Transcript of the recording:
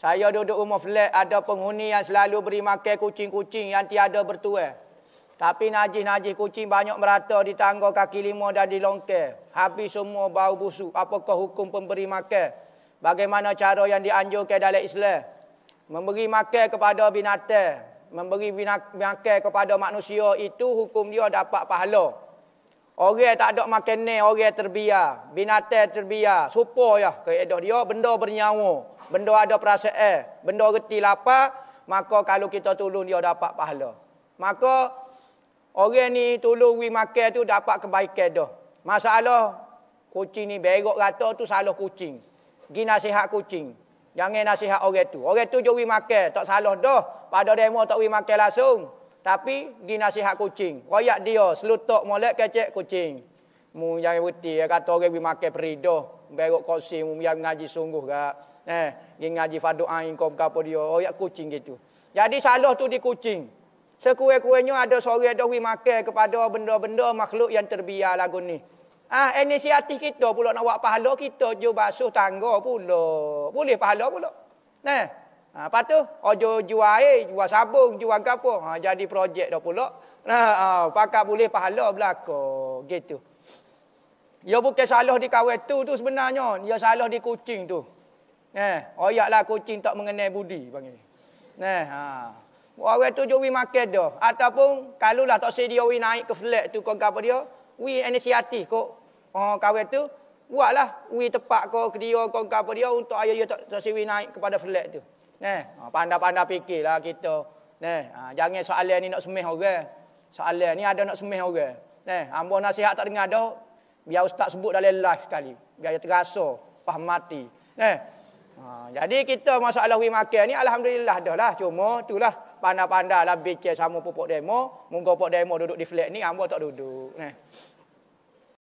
Saya duduk rumah flat ada penghuni yang selalu beri makan kucing-kucing yang tiada bertuai. Tapi najis-najis kucing banyak merata di tangga kaki lima dan di longkang. Habis semua bau busuk. Apakah hukum pemberi makan? Bagaimana cara yang dianjurkan dalam Islam? Memberi makan kepada binatang, memberi makan kepada manusia itu hukum dia dapat pahala. Orang tak ada makan ni, orang terbiar. Binatang terbiar. Supur ya. Keedah dia, benda bernyawa. Benda ada perasaan. Eh, benda reti lapar. Maka kalau kita tolong dia dapat pahala. Maka orang ni tolong we makan tu dapat kebaikan dah. Masalah kucing ni berok rata tu salah kucing. Gi nasihat kucing. Jangan nasihat orang tu. Orang tu je we makan. Tak salah dah. Pada demo tak we makan langsung. Tapi di nasihat kucing. Royak dia selutok molek kecek kucing. Mu yang putih ya, kata orang pergi makan peridah. Berok kursi mu yang ngaji sungguh gak. Eh, pergi ngaji fadu angin kau berapa dia. Royak kucing gitu. Jadi salah tu di kucing. Sekurang-kurangnya ada sore ada pergi makan kepada benda-benda makhluk yang terbiar lagu ni. Ah, ini inisiatif kita pula nak buat pahala kita je basuh tangga pula. Boleh pahala pula. Nah, eh. Ha, lepas tu, ojo jual air, jual sabung, jual apa. Ha, jadi projek dah pula. Ha, ha, pakar boleh pahala belakang. Gitu. Ia bukan salah di kawet tu tu sebenarnya. Ia salah di kucing tu. Eh, lah kucing tak mengenai budi panggil. neh ha. Orang tu jo makan dah ataupun kalau lah tak sedia wi naik ke flat tu kau apa dia? Wi inisiatif kok. Oh, ha, kawet tu buatlah wi tepat kau ke dia kau apa dia untuk ayah dia tak tak sedia naik kepada flat tu. Neh, ha, pandai-pandai fikirlah kita. Neh, ha, jangan soalan ni nak semeh orang. Soalan ni ada nak semeh orang. Neh, hamba nasihat tak dengar dah. Biar ustaz sebut dalam live sekali. Biar dia terasa, faham mati. Neh. Ha, jadi kita masalah wi makan ni alhamdulillah dah lah. Cuma itulah pandai-pandailah bincang sama pupuk demo. Moga pupuk demo duduk di flat ni hamba tak duduk. Neh.